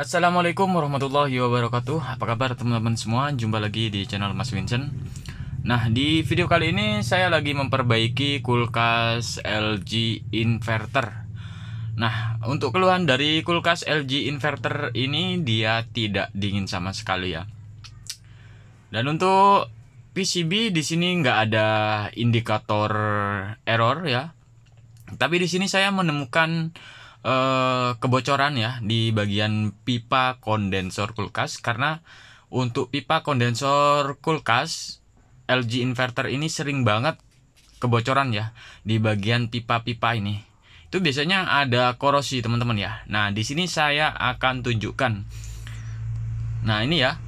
Assalamualaikum warahmatullahi wabarakatuh Apa kabar teman-teman semua Jumpa lagi di channel Mas Vincent Nah di video kali ini saya lagi memperbaiki kulkas LG inverter Nah untuk keluhan dari kulkas LG inverter ini Dia tidak dingin sama sekali ya Dan untuk PCB di sini nggak ada indikator error ya tapi di sini saya menemukan Eh, kebocoran ya di bagian pipa kondensor kulkas karena untuk pipa kondensor kulkas LG inverter ini sering banget kebocoran ya di bagian pipa-pipa ini. Itu biasanya ada korosi teman-teman ya. Nah di sini saya akan tunjukkan. Nah ini ya.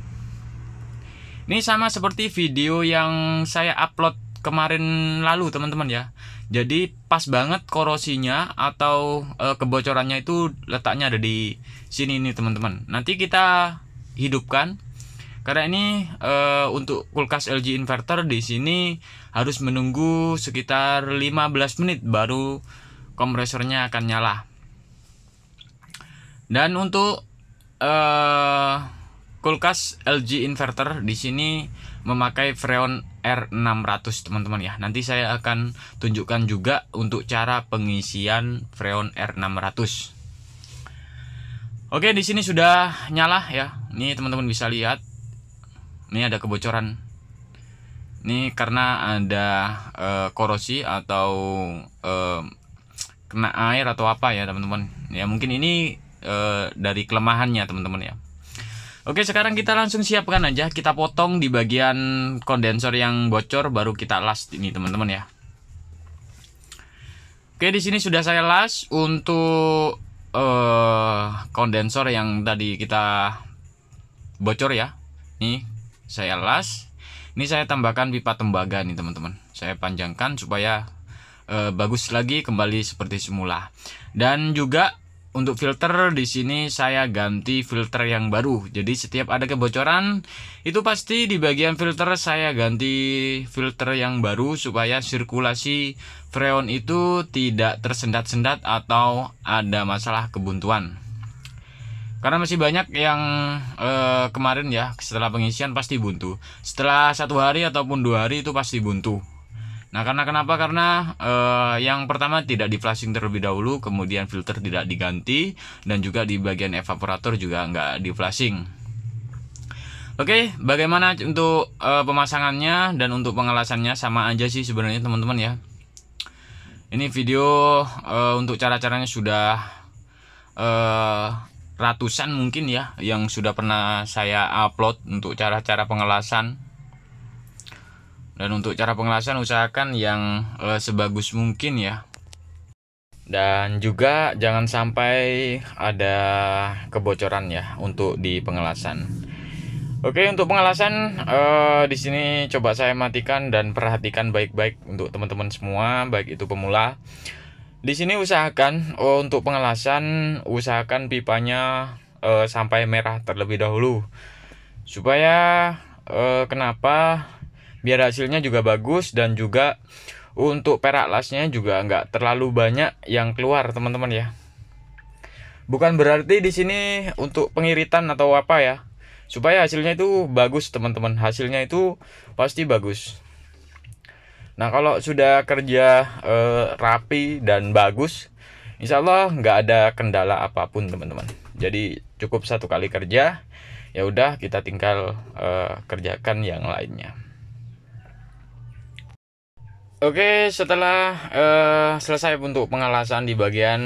Ini sama seperti video yang saya upload kemarin lalu teman-teman ya jadi pas banget korosinya atau e, kebocorannya itu letaknya ada di sini ini teman-teman nanti kita hidupkan karena ini e, untuk kulkas LG inverter di sini harus menunggu sekitar 15 menit baru kompresornya akan nyala dan untuk e, kulkas LG inverter di sini memakai Freon R600 teman-teman ya nanti saya akan tunjukkan juga untuk cara pengisian Freon R600 Oke di sini sudah nyala ya ini teman-teman bisa lihat ini ada kebocoran ini karena ada e, korosi atau e, kena air atau apa ya teman-teman ya mungkin ini e, dari kelemahannya teman-teman ya Oke sekarang kita langsung siapkan aja Kita potong di bagian kondensor yang bocor Baru kita las ini teman-teman ya Oke di sini sudah saya las Untuk uh, kondensor yang tadi kita bocor ya Nih saya las Ini saya tambahkan pipa tembaga nih teman-teman Saya panjangkan supaya uh, bagus lagi kembali seperti semula Dan juga untuk filter di sini saya ganti filter yang baru. Jadi setiap ada kebocoran itu pasti di bagian filter saya ganti filter yang baru supaya sirkulasi freon itu tidak tersendat-sendat atau ada masalah kebuntuan. Karena masih banyak yang eh, kemarin ya setelah pengisian pasti buntu. Setelah satu hari ataupun dua hari itu pasti buntu. Nah, karena kenapa? Karena uh, yang pertama tidak di flashing terlebih dahulu, kemudian filter tidak diganti, dan juga di bagian evaporator juga nggak di flashing. Oke, okay, bagaimana untuk uh, pemasangannya dan untuk pengelasannya sama aja sih sebenarnya teman-teman ya. Ini video uh, untuk cara-caranya sudah uh, ratusan mungkin ya yang sudah pernah saya upload untuk cara-cara pengelasan dan untuk cara pengelasan usahakan yang eh, sebagus mungkin ya. Dan juga jangan sampai ada kebocoran ya untuk di pengelasan. Oke, untuk pengelasan e, di sini coba saya matikan dan perhatikan baik-baik untuk teman-teman semua, baik itu pemula. Di sini usahakan oh, untuk pengelasan usahakan pipanya eh, sampai merah terlebih dahulu. Supaya kenapa? biar hasilnya juga bagus dan juga untuk perak lasnya juga nggak terlalu banyak yang keluar teman-teman ya bukan berarti di sini untuk pengiritan atau apa ya supaya hasilnya itu bagus teman-teman hasilnya itu pasti bagus nah kalau sudah kerja eh, rapi dan bagus Insya Allah nggak ada kendala apapun teman-teman jadi cukup satu kali kerja ya udah kita tinggal eh, kerjakan yang lainnya Oke, setelah uh, selesai untuk pengelasan di bagian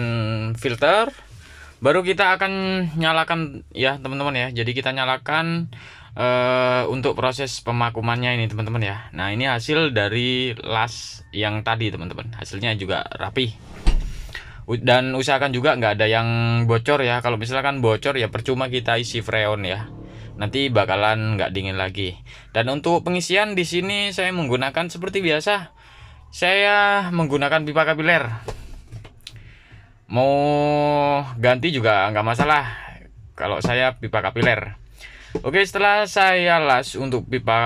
filter, baru kita akan nyalakan ya, teman-teman ya. Jadi kita nyalakan uh, untuk proses pemakumannya ini, teman-teman ya. Nah, ini hasil dari las yang tadi, teman-teman. Hasilnya juga rapi. Dan usahakan juga nggak ada yang bocor ya. Kalau misalkan bocor ya percuma kita isi freon ya nanti bakalan nggak dingin lagi. Dan untuk pengisian di sini saya menggunakan seperti biasa saya menggunakan pipa kapiler mau ganti juga nggak masalah kalau saya pipa kapiler Oke setelah saya las untuk pipa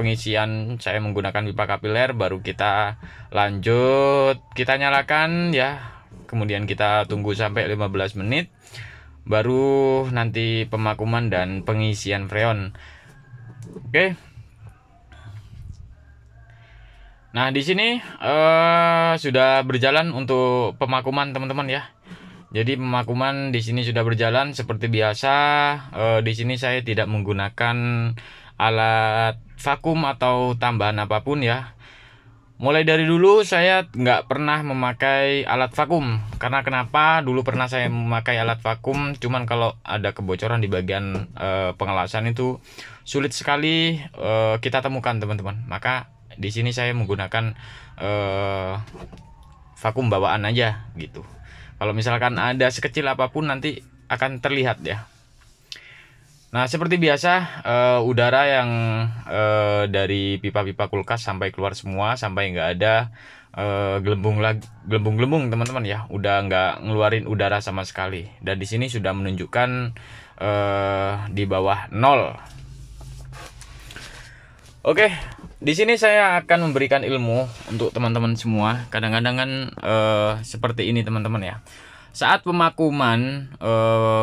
pengisian saya menggunakan pipa kapiler baru kita lanjut kita nyalakan ya kemudian kita tunggu sampai 15 menit baru nanti pemakuman dan pengisian freon Oke Nah, di sini uh, sudah berjalan untuk pemakuman teman-teman ya. Jadi pemakuman di sini sudah berjalan seperti biasa. Uh, di sini saya tidak menggunakan alat vakum atau tambahan apapun ya. Mulai dari dulu saya nggak pernah memakai alat vakum karena kenapa? Dulu pernah saya memakai alat vakum, cuman kalau ada kebocoran di bagian uh, pengelasan itu sulit sekali uh, kita temukan teman-teman. Maka di sini saya menggunakan uh, vakum bawaan aja gitu kalau misalkan ada sekecil apapun nanti akan terlihat ya Nah, seperti biasa, uh, udara yang uh, dari pipa-pipa kulkas sampai keluar semua, sampai nggak ada uh, gelembung lagi, gelembung-gelembung teman-teman ya, udah nggak ngeluarin udara sama sekali. Dan di sini sudah menunjukkan uh, di bawah nol. Oke, di sini saya akan memberikan ilmu untuk teman-teman semua. Kadang-kadang kan e, seperti ini teman-teman ya. Saat pemakuman e,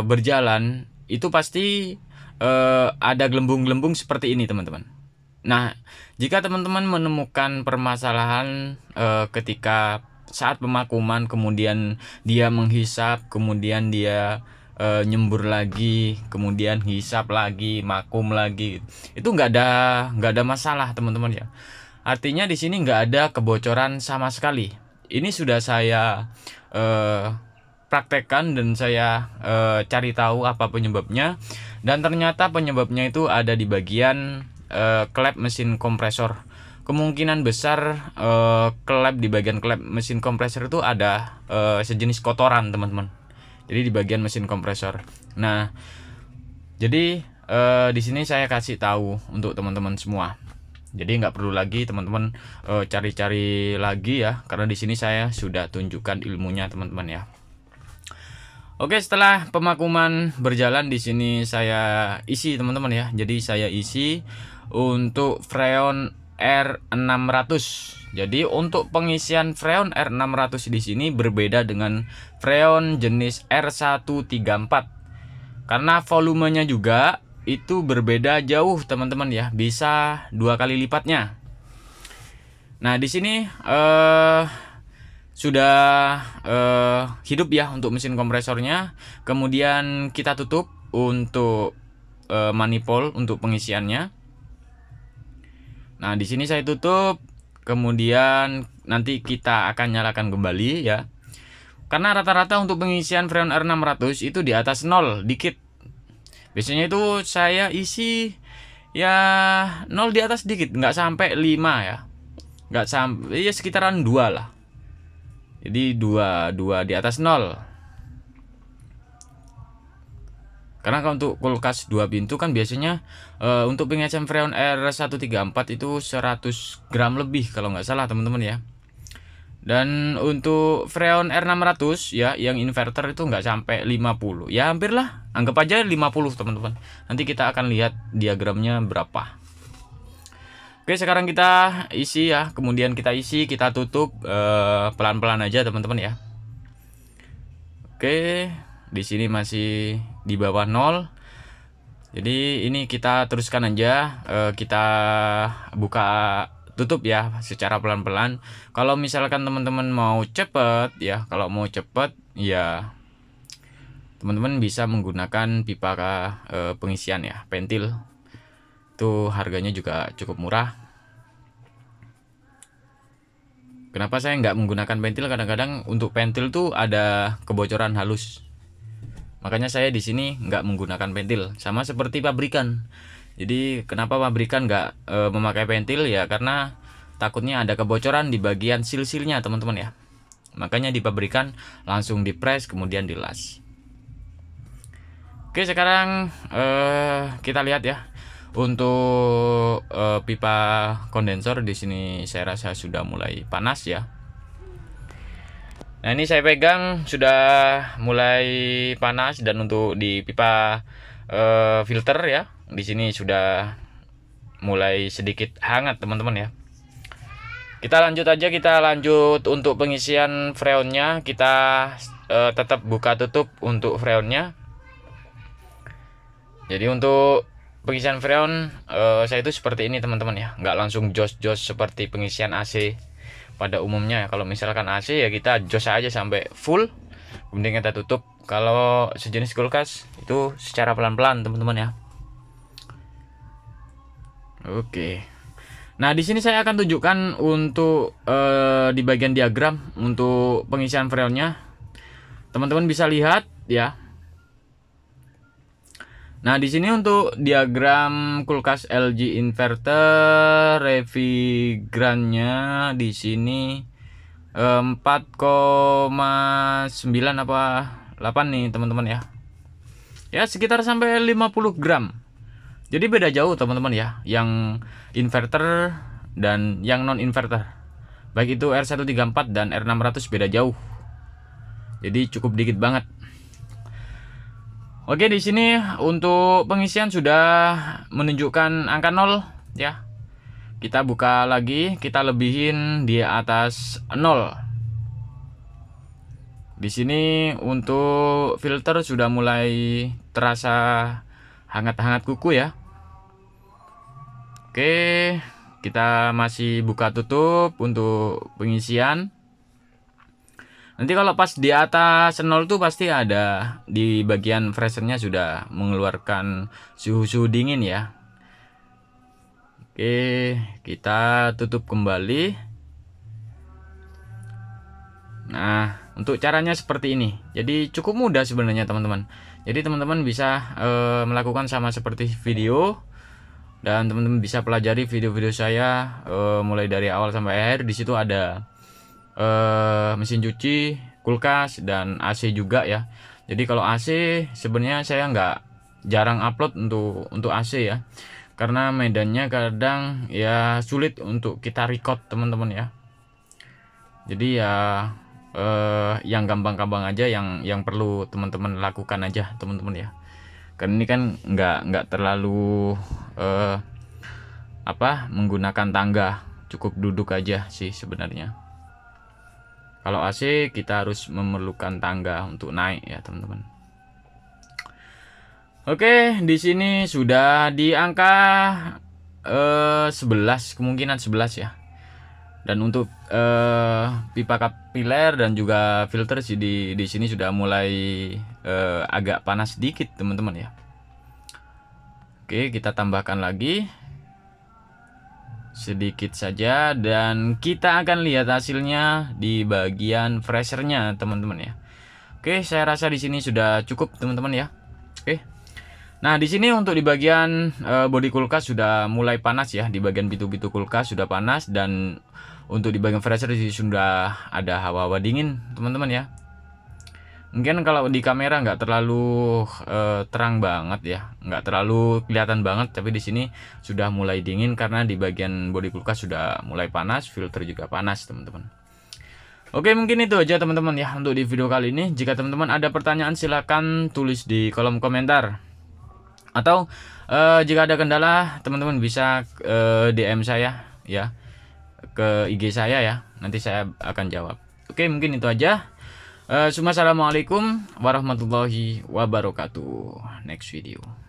berjalan itu pasti e, ada gelembung-gelembung seperti ini teman-teman. Nah, jika teman-teman menemukan permasalahan e, ketika saat pemakuman kemudian dia menghisap, kemudian dia e, nyembur lagi kemudian hisap lagi makum lagi itu nggak ada nggak ada masalah teman-teman ya artinya di sini nggak ada kebocoran sama sekali ini sudah saya e, praktekkan dan saya e, cari tahu apa penyebabnya dan ternyata penyebabnya itu ada di bagian e, klep mesin kompresor kemungkinan besar e, klep di bagian klep mesin kompresor itu ada e, sejenis kotoran teman-teman jadi di bagian mesin kompresor. Nah, jadi eh, di sini saya kasih tahu untuk teman-teman semua. Jadi nggak perlu lagi teman-teman cari eh, cari-cari lagi ya, karena di sini saya sudah tunjukkan ilmunya teman-teman ya. Oke, setelah pemakuman berjalan di sini saya isi teman-teman ya. Jadi saya isi untuk freon R600. Jadi untuk pengisian freon R600 di sini berbeda dengan freon jenis R134. Karena volumenya juga itu berbeda jauh teman-teman ya, bisa dua kali lipatnya. Nah di sini eh, sudah eh, hidup ya untuk mesin kompresornya. Kemudian kita tutup untuk eh, manifold untuk pengisiannya. Nah, di sini saya tutup. Kemudian nanti kita akan nyalakan kembali ya. Karena rata-rata untuk pengisian Freon R600 itu di atas 0 dikit. Biasanya itu saya isi ya 0 di atas dikit, nggak sampai 5 ya. Nggak sampai ya sekitaran 2 lah. Jadi 2 2 di atas 0. Karena kalau untuk kulkas dua pintu kan biasanya e, untuk pengecam Freon R134 itu 100 gram lebih kalau nggak salah teman-teman ya. Dan untuk Freon R600 ya yang inverter itu nggak sampai 50. Ya hampir lah, anggap aja 50 teman-teman. Nanti kita akan lihat diagramnya berapa. Oke, sekarang kita isi ya. Kemudian kita isi, kita tutup eh, pelan-pelan aja teman-teman ya. Oke, di sini masih di bawah nol jadi ini kita teruskan aja e, kita buka tutup ya secara pelan-pelan kalau misalkan teman-teman mau cepet ya kalau mau cepet ya teman-teman bisa menggunakan pipa e, pengisian ya pentil itu harganya juga cukup murah kenapa saya nggak menggunakan pentil kadang-kadang untuk pentil tuh ada kebocoran halus Makanya saya di sini nggak menggunakan pentil, sama seperti pabrikan. Jadi kenapa pabrikan nggak e, memakai pentil ya karena takutnya ada kebocoran di bagian sil-silnya teman-teman ya. Makanya di pabrikan langsung dipres kemudian dilas. Oke sekarang e, kita lihat ya untuk e, pipa kondensor di sini saya rasa sudah mulai panas ya Nah ini saya pegang sudah mulai panas dan untuk di pipa uh, eh, filter ya di sini sudah mulai sedikit hangat teman-teman ya. Kita lanjut aja kita lanjut untuk pengisian freonnya kita uh, tetap buka tutup untuk freonnya. Jadi untuk pengisian freon uh, saya itu seperti ini teman-teman ya, nggak langsung jos-jos seperti pengisian AC pada umumnya kalau misalkan AC ya kita jos aja sampai full kemudian kita tutup kalau sejenis kulkas itu secara pelan-pelan teman-teman ya oke nah di sini saya akan tunjukkan untuk eh, di bagian diagram untuk pengisian freonnya. teman-teman bisa lihat ya Nah, di sini untuk diagram kulkas LG inverter refrigerannya di sini 4,9 eh, apa 8 nih, teman-teman ya. Ya, sekitar sampai 50 gram. Jadi beda jauh, teman-teman ya, yang inverter dan yang non inverter. Baik itu R134 dan R600 beda jauh. Jadi cukup dikit banget. Oke, di sini untuk pengisian sudah menunjukkan angka 0 ya. Kita buka lagi, kita lebihin di atas 0. Di sini untuk filter sudah mulai terasa hangat-hangat kuku ya. Oke, kita masih buka tutup untuk pengisian. Nanti kalau pas di atas 0 tuh pasti ada di bagian freshernya sudah mengeluarkan suhu-suhu dingin ya. Oke, kita tutup kembali. Nah, untuk caranya seperti ini. Jadi cukup mudah sebenarnya teman-teman. Jadi teman-teman bisa e, melakukan sama seperti video dan teman-teman bisa pelajari video-video saya e, mulai dari awal sampai akhir. Di situ ada uh, mesin cuci, kulkas dan AC juga ya. Jadi kalau AC sebenarnya saya nggak jarang upload untuk untuk AC ya. Karena medannya kadang ya sulit untuk kita record teman-teman ya. Jadi ya eh, yang gampang-gampang aja yang yang perlu teman-teman lakukan aja teman-teman ya. Karena ini kan nggak nggak terlalu eh, apa menggunakan tangga cukup duduk aja sih sebenarnya. Kalau AC kita harus memerlukan tangga untuk naik ya teman-teman. Oke, di sini sudah di angka eh, 11 kemungkinan 11 ya. Dan untuk eh, pipa kapiler dan juga filter sih di di sini sudah mulai eh, agak panas sedikit teman-teman ya. Oke, kita tambahkan lagi sedikit saja dan kita akan lihat hasilnya di bagian freshernya teman-teman ya. Oke, saya rasa di sini sudah cukup teman-teman ya. Oke. Nah, di sini untuk di bagian uh, eh, body kulkas sudah mulai panas ya, di bagian pintu-pintu kulkas sudah panas dan untuk di bagian fresher sudah ada hawa-hawa dingin teman-teman ya mungkin kalau di kamera nggak terlalu uh, terang banget ya nggak terlalu kelihatan banget tapi di sini sudah mulai dingin karena di bagian body kulkas sudah mulai panas filter juga panas teman-teman Oke mungkin itu aja teman-teman ya untuk di video kali ini jika teman-teman ada pertanyaan silahkan tulis di kolom komentar atau uh, jika ada kendala teman-teman bisa uh, eh, DM saya ya ke IG saya ya nanti saya akan jawab Oke mungkin itu aja Eh, assalamualaikum warahmatullahi wabarakatuh. Next video.